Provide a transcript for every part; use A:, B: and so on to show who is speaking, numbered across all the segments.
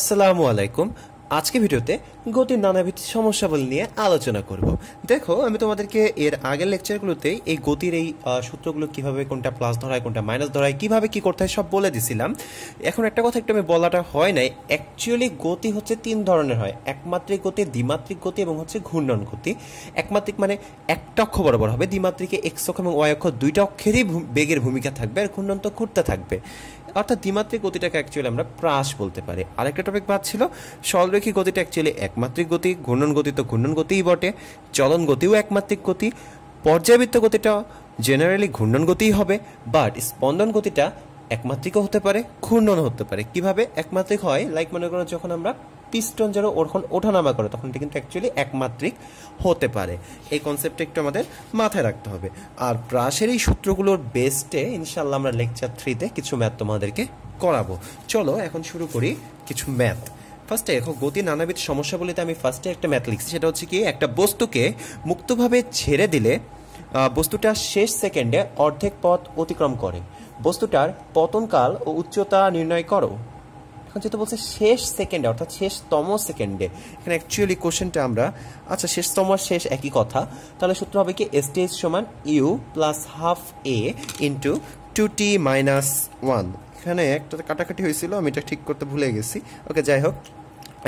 A: আসসালামু আলাইকুম আজকে ভিডিওতে গতির নানাবিধ সমস্যাবলী নিয়ে আলোচনা করব দেখো আমি তোমাদেরকে এর আগের লেকচারগুলোতে এই গতির এই সূত্রগুলো কিভাবে কোনটা প্লাস ধরায় কোনটা মাইনাস ধরায় কিভাবে কি করতে হয় সব বলে দিছিলাম এখন একটা কথা একটু আমি বলাটা হয় নাই অ্যাকচুয়ালি গতি হচ্ছে তিন ধরনের হয় একমাত্রিক গতি দ্বিমাত্রিক গতি এবং হচ্ছে ঘূর্ণন গতি একমাত্রিক মানে একটা অক্ষ বরাবর হবে দ্বিমাত্রিকে এক্স অক্ষ এবং ওয়াই অক্ষ দুইটা অক্ষেরই বেগের ভূমিকা থাকবে আর ঘূর্ণন তো ঘুরতে থাকবে অর্থাৎ দ্বিমাত্রিক গতিটাকে অ্যাকচুয়ালি আমরা প্রাস বলতে পারি আরেকটা টপিক বাদ ছিল সলরেখী গতিটা অ্যাকচুয়ালি একমাত্রিক গতি ঘূর্ণন গতি তো ঘূর্ণন গতিই বটে চলন গতিও একমাত্রিক গতি পর্যায়বৃত্ত গতিটা জেনারেলি ঘূর্ণন গতিই হবে বাট স্পন্দন গতিটা একমাত্রিকও হতে পারে ঘূর্ণন হতে পারে কিভাবে একমাত্রিক হয় লাইক মনে করো যখন আমরা পিস্টন যেন ওরখন ওঠানামা করে তখন এটা কিন্তু অ্যাকচুয়ালি একমাত্রিক হতে পারে এই কনসেপ্টটা একটু আমাদের মাথায় রাখতে হবে আর প্রাসের এই সূত্রগুলোর বেস্টে ইনশাল্লাহ আমরা লেকচার থ্রিতে কিছু ম্যাথ তোমাদেরকে করাবো চলো এখন শুরু করি কিছু ম্যাথ ফার্স্টে দেখো গতি নানাবিধ সমস্যা বলিতে আমি ফার্স্টে একটা ম্যাথ লিখছি সেটা হচ্ছে কি একটা বস্তুকে মুক্তভাবে ছেড়ে দিলে বস্তুটা শেষ সেকেন্ডে অর্ধেক পথ অতিক্রম করে বস্তুটার পতনকাল ও উচ্চতা নির্ণয় করো এখন যেহেতু বলছে শেষ সেকেন্ডে অর্থাৎ শেষতম সেকেন্ডে এখানে অ্যাকচুয়ালি কোশ্চেনটা আমরা আচ্ছা শেষতম আর শেষ একই কথা তাহলে সূত্র হবে কি এস টি সমান U plus half A into two T minus one এখানে একটা কাটাকাটি হয়েছিল আমি এটা ঠিক করতে ভুলে গেছি ওকে যাই হোক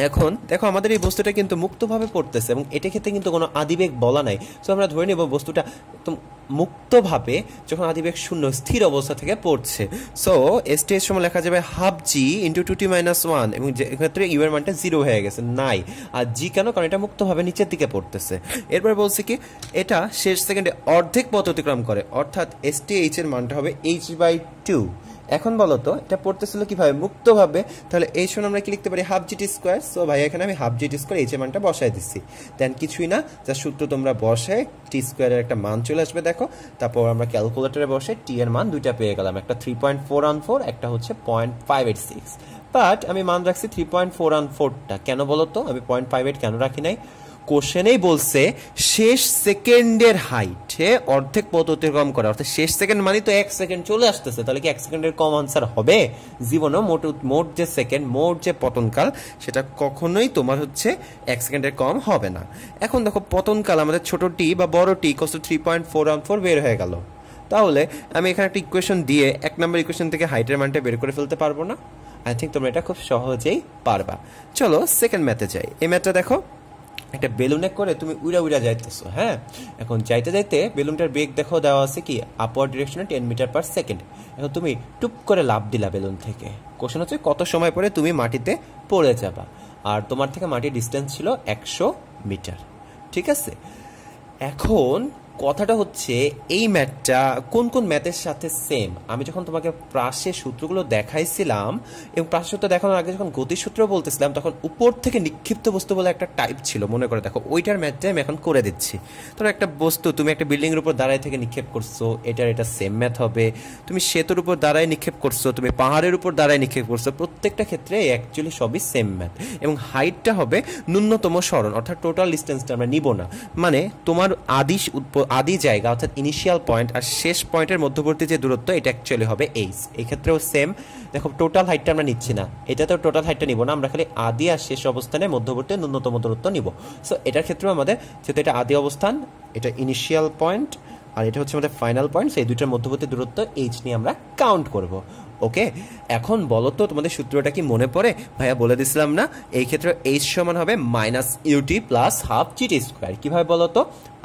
A: এখন দেখো আমাদের এই বস্তুটা কিন্তু মুক্তভাবে পড়তেছে এবং এটা ক্ষেত্রে কিন্তু কোনো আদিবেগ বলা নাই সো আমরা ধরে নেব বস্তুটা একদম মুক্তভাবে যখন আদিবেগ শূন্য স্থির অবস্থা থেকে পড়ছে সো এস টি এর সময় লেখা যাবে half G into two T minus one এবং ক্ষেত্রে ইউ এর মানটা জিরো হয়ে গেছে নাই আর জি কেন কারণ এটা মুক্তভাবে নিচের দিকে পড়তেছে এরপর বলছে কি এটা শেষ সেকেন্ডে অর্ধেক পথ অতিক্রম করে অর্থাৎ এস টি এইচ এর মানটা হবে এইচ বাই টু এখন বলো তো এটা পড়তেছিল কিভাবে মুক্তভাবে তাহলে এই সময় আমরা কি লিখতে পারি হাফ জিটি স্কোয়ার সো ভাই এখানে আমি হাফ জিটি স্কোয়ার এই যে মানটা বসায় দিচ্ছি দেন কিছুই না যা সূত্র তোমরা বসে টি স্কোয়ারের একটা মান চলে আসবে দেখো তারপর আমরা ক্যালকুলেটরে বসে টি এর মান দুইটা পেয়ে গেলাম একটা three point four one four একটা হচ্ছে point five eight six but আমি মান রাখছি থ্রি পয়েন্ট ফোর ওয়ান ফোরটা কেন বলো তো আমি পয়েন্ট ফাইভ এইট কেন রাখি নাই কোশ্চেনেই বলছে শেষ সেকেন্ডের হাইটে অর্ধেক পথ অতিক্রম করে অর্থাৎ শেষ সেকেন্ড মানে তো এক সেকেন্ড চলে আসতেছে তাহলে কি এক সেকেন্ডের কম আনসার হবে জীবনে মোট মোট যে সেকেন্ড মোট যে পতনকাল সেটা কখনোই তোমার হচ্ছে এক সেকেন্ডের কম হবে না এখন দেখো পতনকাল আমাদের ছোট টি বা বড় টি কত three point four one four বের হয়ে গেল তাহলে আমি এখানে একটা ইকুয়েশন দিয়ে এক নম্বর ইকুয়েশন থেকে হাইটের মানটা বের করে ফেলতে পারবো না আই থিঙ্ক তোমরা এটা খুব সহজেই পারবা চলো সেকেন্ড ম্যাথে যাই এই ম্যাথটা দেখো একটা বেলুনে করে তুমি উড়া উড়া যাইতেছো হ্যাঁ এখন যাইতে যাইতে বেলুনটার বেগ দেখো দেওয়া আছে কি আপওয়ার ডিরেকশনে টেন মিটার পার সেকেন্ড এখন তুমি টুপ করে লাভ দিলা বেলুন থেকে কোশ্চেন হচ্ছে কত সময় পরে তুমি মাটিতে পড়ে যাবা আর তোমার থেকে মাটির ডিস্টেন্স ছিল একশো মিটার ঠিক আছে এখন কথাটা হচ্ছে এই ম্যাথটা কোন কোন ম্যাথের সাথে সেম আমি যখন তোমাকে প্রাসের সূত্রগুলো দেখাইছিলাম এবং প্রাসের সূত্র দেখানোর আগে যখন গতির সূত্র বলতেছিলাম তখন উপর থেকে নিক্ষিপ্ত বস্তু বলে একটা টাইপ ছিল মনে করে দেখো ওইটার ম্যাথটাই আমি এখন করে দিচ্ছি ধরো একটা বস্তু তুমি একটা বিল্ডিংয়ের উপর দাঁড়ায় থেকে নিক্ষেপ করছো এটার এটা সেম ম্যাথ হবে তুমি সেতুর উপর দাঁড়ায় নিক্ষেপ করছো তুমি পাহাড়ের উপর দাঁড়ায় নিক্ষেপ করছো প্রত্যেকটা ক্ষেত্রে অ্যাকচুয়ালি সবই সেম ম্যাথ এবং হাইটটা হবে ন্যূনতম সরণ অর্থাৎ টোটাল ডিস্টেন্সটা আমরা নিব না মানে তোমার আদিশ আদি জায়গা অর্থাৎ ইনিশিয়াল পয়েন্ট আর শেষ পয়েন্টের মধ্যবর্তী যে দূরত্ব এটা অ্যাকচুয়ালি হবে এইচ এক্ষেত্রেও সেম দেখো টোটাল হাইটটা আমরা নিচ্ছি না এটাতেও টোটাল হাইটটা নিব না আমরা খালি আদি আর শেষ অবস্থানে মধ্যবর্তী ন্যূনতম দূরত্ব নিব সো এটার ক্ষেত্রেও আমাদের যেহেতু এটা আদি অবস্থান এটা ইনিশিয়াল পয়েন্ট আর এটা হচ্ছে আমাদের ফাইনাল পয়েন্ট সেই দুইটার মধ্যবর্তী দূরত্ব এইচ নিয়ে আমরা কাউন্ট করব ওকে এখন বলো তো তোমাদের সূত্রটা কি মনে পড়ে ভাইয়া বলে দিছিলাম না এই ক্ষেত্রে এইচ সমান হবে minus UT plus half GT square কীভাবে বলো তো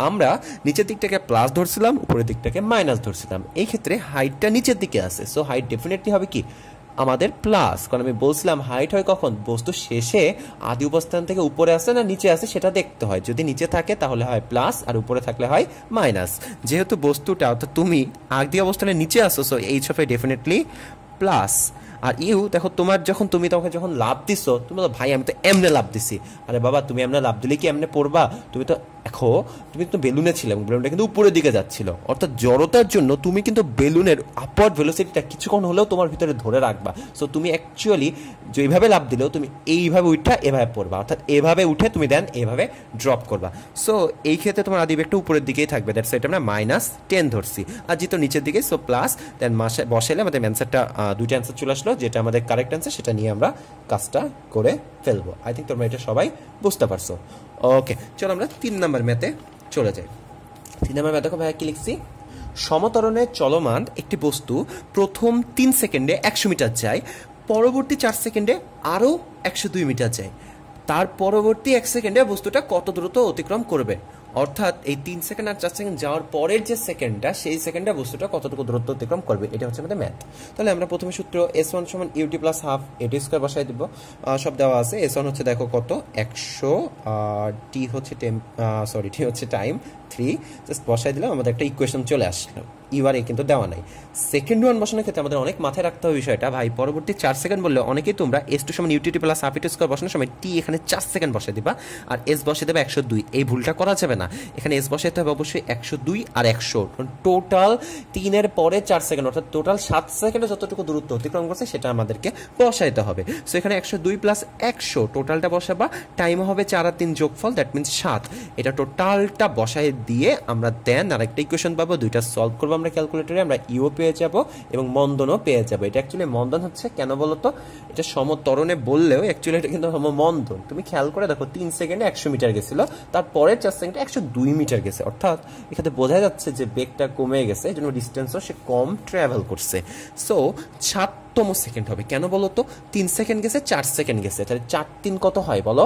A: আমরা নিচের দিকটাকে প্লাস ধরছিলাম উপরের দিকটাকে মাইনাস ধরছিলাম এই ক্ষেত্রে হাইটটা নিচের দিকে আছে সো হাইট ডেফিনেটলি হবে কি আমাদের প্লাস কারণ আমি বলছিলাম হাইট হয় কখন বস্তু শেষে আদি অবস্থান থেকে উপরে আসে না নিচে আসে সেটা দেখতে হয় যদি নিচে থাকে তাহলে হয় প্লাস আর উপরে থাকলে হয় মাইনাস যেহেতু বস্তুটা অর্থাৎ তুমি আদি অবস্থানের নিচে আসো so H of A definitely plus আর ইউ দেখো তোমার যখন তুমি তোমাকে যখন লাভ দিছো তুমি তো ভাই আমি তো এমনে লাভ দিছি আরে বাবা তুমি এমনে লাভ দিলে কি এমনে পড়বা তুমি তো দেখো তুমি তো বেলুনে ছিলে এবং বেলুনটা কিন্তু উপরের দিকে যাচ্ছিল অর্থাৎ জড়তার জন্য তুমি কিন্তু বেলুনের আপওয়ার্ড ভেলোসিটিটা কিছুক্ষণ হলেও তোমার ভিতরে ধরে রাখবা সো তুমি অ্যাকচুয়ালি যে এইভাবে লাভ দিলেও তুমি এইভাবে উঠা এভাবে পড়বা অর্থাৎ এভাবে উঠে তুমি দেন এভাবে ড্রপ করবা সো এই ক্ষেত্রে তোমার আদিব একটু উপরের দিকেই থাকবে দ্যাটস এটা আমরা মাইনাস টেন ধরছি আর যেহেতু নিচের দিকে সো প্লাস দেন মাসে বসেলে আমাদের অ্যান্সারটা দুইটা অ্যান্সার চলে আসলো যেটা আমাদের কারেক্ট অ্যান্সার সেটা নিয়ে আমরা কাজটা করে ফেলবো আই থিঙ্ক তোমরা এটা সবাই বুঝতে পারছো ওকে চলো আমরা তিন নম্বর ম্যাথে চলে যাই তিন নম্বর ম্যাথে ভাইয়া কি লিখছি সমতরণে চলমান একটি বস্তু প্রথম তিন সেকেন্ডে একশো মিটার যায় পরবর্তী চার সেকেন্ডে আরও একশো দুই মিটার যায় তার পরবর্তী এক সেকেন্ডে বস্তুটা কত দ্রুত অতিক্রম করবে অর্থাৎ এই তিন সেকেন্ড আর চার সেকেন্ড যাওয়ার পরের যে সেকেন্ডটা সেই সেকেন্ডটা বস্তুটা কতটুকু দূরত্ব অতিক্রম করবে এটা হচ্ছে আমাদের ম্যাথ তাহলে আমরা প্রথমে সূত্র এস ওয়ান সমান UT plus half AT square বসাই দেবো সব দেওয়া আছে এস ওয়ান হচ্ছে দেখো কত একশো টি হচ্ছে টেম সরি টি হচ্ছে টাইম থ্রি জাস্ট বসাই দিলাম আমাদের একটা ইকুয়েশন চলে আসলো ইউআরএ কিন্তু দেওয়া নাই সেকেন্ড ওয়ান বসানোর ক্ষেত্রে আমাদের অনেক মাথায় রাখতে হবে বিষয়টা ভাই পরবর্তী চার সেকেন্ড বললে অনেকেই তোমরা এস টু সময় ইউটিউটি প্লাস আপ ইটু স্কোয়ার বসানোর সময় টি এখানে চার সেকেন্ড বসে দিবা আর এস বসে দেবে একশো দুই এই ভুলটা করা যাবে না এখানে এস বসে হবে অবশ্যই একশো দুই আর একশো টোটাল তিনের পরে চার সেকেন্ড অর্থাৎ টোটাল সাত সেকেন্ডে যতটুকু দূরত্ব অতিক্রম করছে সেটা আমাদেরকে বসাইতে হবে সো এখানে একশো দুই প্লাস একশো টোটালটা বসাবা টাইম হবে চার আর তিন যোগফল দ্যাট মিনস সাত এটা টোটালটা বসায় দিয়ে আমরা দেন আর একটা ইকুয়েশন পাবো দুইটা সলভ করবো আমরা ক্যালকুলেটরে আমরা ইও পেয়ে যাব এবং মন্দনও পেয়ে যাব এটা অ্যাকচুয়ালি মন্দন হচ্ছে কেন বলতো এটা সমতরণে বললেও অ্যাকচুয়ালি এটা কিন্তু মন্দন তুমি খেয়াল করে দেখো তিন সেকেন্ডে একশো মিটার গেছিলো তারপরের চার সেকেন্ডে একশো দুই মিটার গেছে অর্থাৎ এখানে বোঝা যাচ্ছে যে বেগটা কমে গেছে এই জন্য ডিস্টেন্সও সে কম ট্রাভেল করছে সো সাততম সেকেন্ড হবে কেন বলতো তিন সেকেন্ড গেছে চার সেকেন্ড গেছে তাহলে চার তিন কত হয় বলো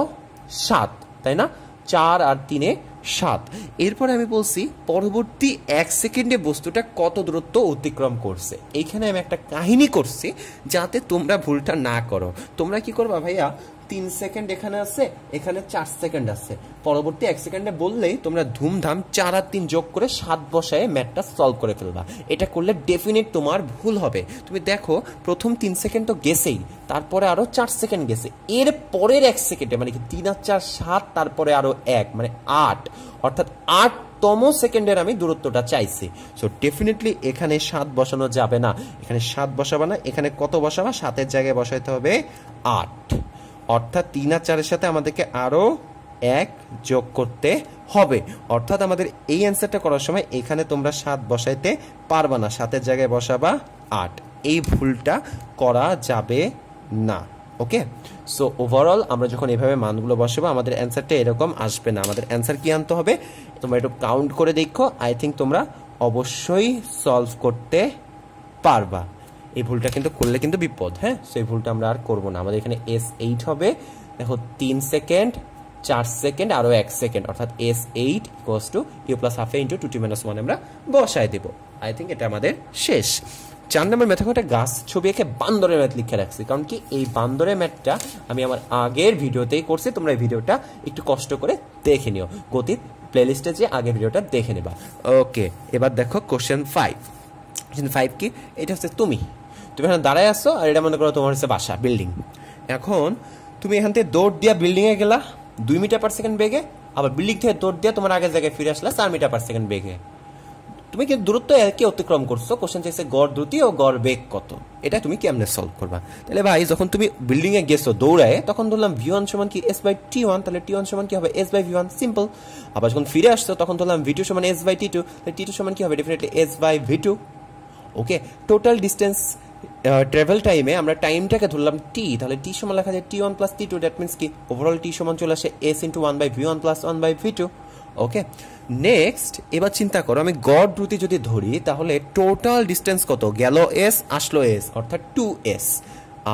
A: সাত তাই না চার আর তিনে সাত এরপরে আমি বলছি পরবর্তী এক সেকেন্ডে বস্তুটা কত দূরত্ব অতিক্রম করছে এখানে আমি একটা কাহিনী করছি যাতে তোমরা ভুলটা না করো তোমরা কি করবা ভাইয়া তিন সেকেন্ড এখানে আছে এখানে চার সেকেন্ড আছে পরবর্তী এক সেকেন্ডে বললেই তোমরা ধুমধাম চার আর তিন যোগ করে সাত বসায় ম্যাটটা সলভ করে ফেলবা এটা করলে ডেফিনেট তোমার ভুল হবে তুমি দেখো প্রথম তিন সেকেন্ড তো গেছেই তারপরে আরও চার সেকেন্ড গেছে এর পরের এক সেকেন্ডে মানে কি তিন আর চার সাত তারপরে আরও এক মানে আট অর্থাৎ আট তম সেকেন্ডের আমি দূরত্বটা চাইছি সো ডেফিনেটলি এখানে সাত বসানো যাবে না এখানে সাত বসাবে না এখানে কত বসাবা সাতের জায়গায় বসাইতে হবে আট অর্থাৎ তিন আর চারের সাথে আমাদেরকে আরও এক যোগ করতে হবে অর্থাৎ আমাদের এই অ্যান্সারটা করার সময় এখানে তোমরা সাত বসাইতে পারবা না সাতের জায়গায় বসাবা আট এই ভুলটা করা যাবে না ওকে সো ওভারঅল আমরা যখন এভাবে মানগুলো বসাবো আমাদের অ্যান্সারটা এরকম আসবে না আমাদের অ্যান্সার কি আনতে হবে তোমরা একটু কাউন্ট করে দেখো আই থিঙ্ক তোমরা অবশ্যই সলভ করতে পারবা এই ভুলটা কিন্তু করলে কিন্তু বিপদ হ্যাঁ সেই ভুলটা আমরা আর করব না আমাদের এখানে এস এইট হবে দেখো তিন সেকেন্ড চার সেকেন্ড আরও এক সেকেন্ড অর্থাৎ S eight equals two U plus হাফে into two T minus one আমরা বসায় দেবো আই থিঙ্ক এটা আমাদের শেষ চার নম্বর ম্যাথ একটা গাছ ছবি এঁকে বান্দরের ম্যাথ লিখে রাখছি কারণ কি এই বান্দরের ম্যাথটা আমি আমার আগের ভিডিওতেই করছি তোমরা এই ভিডিওটা একটু কষ্ট করে দেখে নিও গতির প্লেলিস্টে যে আগের ভিডিওটা দেখে নেবা ওকে এবার দেখো কোশ্চেন ফাইভ কোশ্চেন ফাইভ কি এটা হচ্ছে তুমি তুমি এখানে দাঁড়ায় আসছো আর এটা মনে করো তোমার হচ্ছে বাসা বিল্ডিং এখন তুমি এখান থেকে দৌড় দিয়া বিল্ডিংয়ে গেলা দুই মিটার পার সেকেন্ড বেগে আবার বিল্ডিং থেকে দৌড় দিয়ে তোমার আগের জায়গায় ফিরে আসলা চার মিটার পার সেকেন্ড বেগে তুমি কিন্তু দূরত্ব একই অতিক্রম করছো কোশ্চেন চাইছে গড় দ্রুতি ও গড় বেগ কত এটা তুমি কেমনে সলভ করবা তাহলে ভাই যখন তুমি বিল্ডিংয়ে গেছো দৌড়ায় তখন ধরলাম ভি ওয়ান সমান কি এস বাই টি ওয়ান তাহলে টি ওয়ান সমান কি হবে S by V one simple আবার যখন ফিরে আসছো তখন ধরলাম ভি টু সমান এস বাই টি টু তাহলে টি টু সমান কি হবে definitely S by V two okay total distance travel টাইমে আমরা টাইমটাকে ধরলাম টি তাহলে টি সমান লেখা যায় T one plus T two that means কি ওভারঅল টি সমান চলে আসে S into one by V one plus one by V two okay next এবার চিন্তা করো আমি গড দ্রুতি যদি ধরি তাহলে টোটাল ডিস্টেন্স কত গেল এস আসলো এস অর্থাৎ টু এস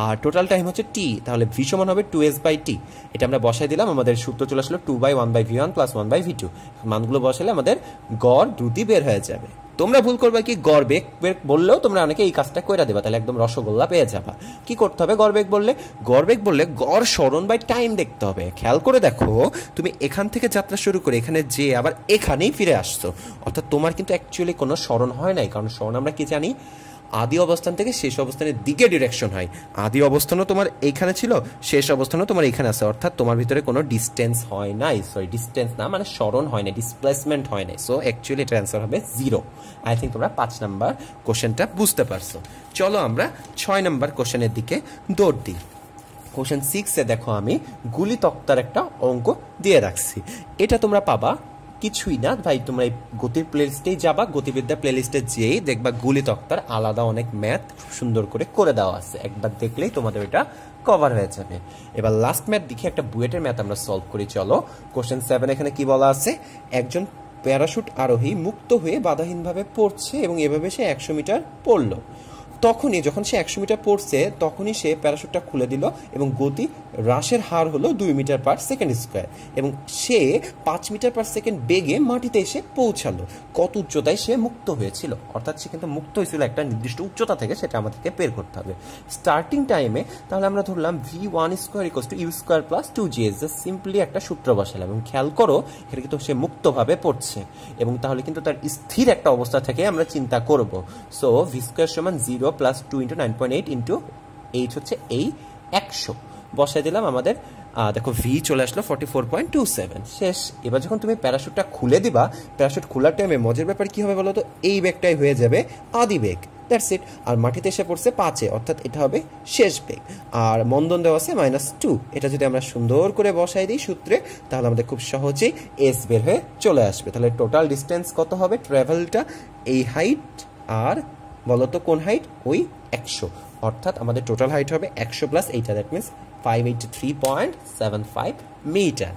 A: আর টোটাল টাইম হচ্ছে টি তাহলে ভি সমান হবে টু এস বাই টি এটা আমরা বসাই দিলাম আমাদের সূত্র চলে আসলো two by one by V one plus one by V two মানগুলো বসালে আমাদের গড় দ্রুতি বের হয়ে যাবে তোমরা ভুল করবে কি বেগ বললেও তোমরা অনেকে এই কাজটা করে দেবা তাহলে একদম রসগোল্লা পেয়ে যাবা কি করতে হবে বেগ বললে বেগ বললে গড় স্মরণ বাই টাইম দেখতে হবে খেয়াল করে দেখো তুমি এখান থেকে যাত্রা শুরু করে এখানে যে আবার এখানেই ফিরে আসছো অর্থাৎ তোমার কিন্তু অ্যাকচুয়ালি কোনো স্মরণ হয় নাই কারণ স্মরণ আমরা কি জানি আদি অবস্থান থেকে শেষ অবস্থানের দিকে ডিরেকশন হয় আদি অবস্থানও তোমার এইখানে ছিল শেষ অবস্থানও তোমার এইখানে আছে অর্থাৎ তোমার ভিতরে কোনো ডিস্টেন্স হয় নাই সরি ডিস্টেন্স না মানে স্মরণ হয় না ডিসপ্লেসমেন্ট হয় নাই সো অ্যাকচুয়ালি এটার অ্যান্সার হবে জিরো আই থিঙ্ক তোমরা পাঁচ নাম্বার কোশ্চেনটা বুঝতে পারছো চলো আমরা ছয় নাম্বার কোশ্চেনের দিকে দৌড় দিই কোশ্চেন সিক্সে দেখো আমি গুলি তক্তার একটা অঙ্ক দিয়ে রাখছি এটা তোমরা পাবা কিছুই না ভাই তোমরা এই গতির প্লেলিস্টেই যাবা গতিবিদ্যা প্লেলিস্টে যেয়েই দেখবা গুলি তক্তার আলাদা অনেক ম্যাথ সুন্দর করে করে দেওয়া আছে একবার দেখলেই তোমাদের এটা কভার হয়ে যাবে এবার লাস্ট ম্যাথ দেখি একটা বুয়েটের ম্যাথ আমরা সলভ করি চলো কোশ্চেন সেভেন এখানে কি বলা আছে একজন প্যারাশুট আরোহী মুক্ত হয়ে বাধাহীনভাবে পড়ছে এবং এভাবে সে একশো মিটার পড়লো তখনই যখন সে একশো মিটার পড়ছে তখনই সে প্যারাশুটটা খুলে দিল এবং গতি হ্রাসের হার হলো দুই মিটার পার সেকেন্ড স্কোয়ার এবং সে পাঁচ মিটার পার সেকেন্ড বেগে মাটিতে এসে পৌঁছালো কত উচ্চতায় সে মুক্ত হয়েছিল অর্থাৎ সে কিন্তু মুক্ত হয়েছিল একটা নির্দিষ্ট উচ্চতা থেকে সেটা আমাদেরকে বের করতে হবে স্টার্টিং টাইমে তাহলে আমরা ধরলাম V one square equals two U square plus two G S simply একটা সূত্র বসালাম এবং খেয়াল করো এটা কিন্তু সে মুক্তভাবে পড়ছে এবং তাহলে কিন্তু তার স্থির একটা অবস্থা থেকে আমরা চিন্তা করব সো ভি স্কোয়ার সমান zero plus two into nine point eight into H হচ্ছে এই একশো বসায় দিলাম আমাদের দেখো ভি চলে আসলো forty four point two seven শেষ এবার যখন তুমি প্যারাশুটটা খুলে দিবা প্যারাশুট খোলার টাইমে মজার ব্যাপার কী হবে বলো তো এই বেগটাই হয়ে যাবে আদি বেগ দ্যাটস ইট আর মাটিতে এসে পড়ছে পাঁচে অর্থাৎ এটা হবে শেষ বেগ আর মন্দন দেওয়া আছে মাইনাস টু এটা যদি আমরা সুন্দর করে বসাই দিই সূত্রে তাহলে আমাদের খুব সহজেই এস বের হয়ে চলে আসবে তাহলে টোটাল ডিস্টেন্স কত হবে ট্রাভেলটা এই হাইট আর বলতো কোন হাইট ওই একশো অর্থাৎ আমাদের টোটাল হাইট হবে একশো প্লাস এইটা that means five eight three point seven five meter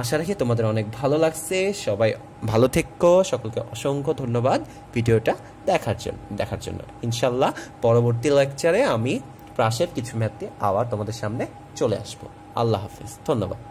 A: আশা রাখি তোমাদের অনেক ভালো লাগছে সবাই ভালো থেকো সকলকে অসংখ্য ধন্যবাদ ভিডিওটা দেখার জন্য দেখার জন্য ইনশাল্লাহ পরবর্তী লেকচারে আমি প্রাসের কিছু ম্যাথ দিয়ে আবার তোমাদের সামনে চলে আসবো আল্লাহ হাফিজ ধন্যবাদ